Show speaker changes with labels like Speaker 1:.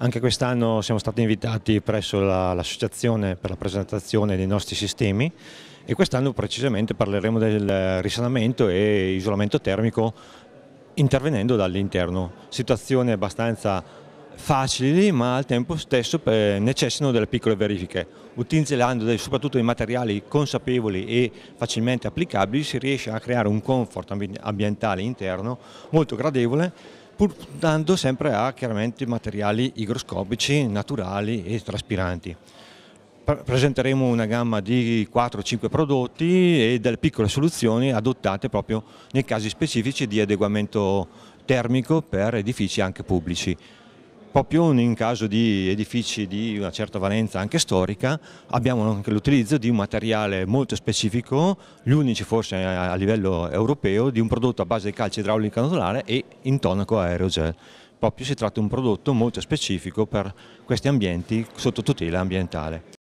Speaker 1: Anche quest'anno siamo stati invitati presso l'associazione la, per la presentazione dei nostri sistemi e quest'anno precisamente parleremo del risanamento e isolamento termico intervenendo dall'interno. Situazioni abbastanza facili ma al tempo stesso eh, necessitano delle piccole verifiche. Utilizzando soprattutto dei materiali consapevoli e facilmente applicabili si riesce a creare un comfort ambientale interno molto gradevole pur dando sempre a chiaramente materiali igroscopici, naturali e traspiranti. Presenteremo una gamma di 4-5 prodotti e delle piccole soluzioni adottate proprio nei casi specifici di adeguamento termico per edifici anche pubblici proprio in caso di edifici di una certa valenza anche storica abbiamo anche l'utilizzo di un materiale molto specifico, gli unici forse a livello europeo, di un prodotto a base di calce idraulica nodulare e intonaco aerogel. Proprio si tratta di un prodotto molto specifico per questi ambienti sotto tutela ambientale.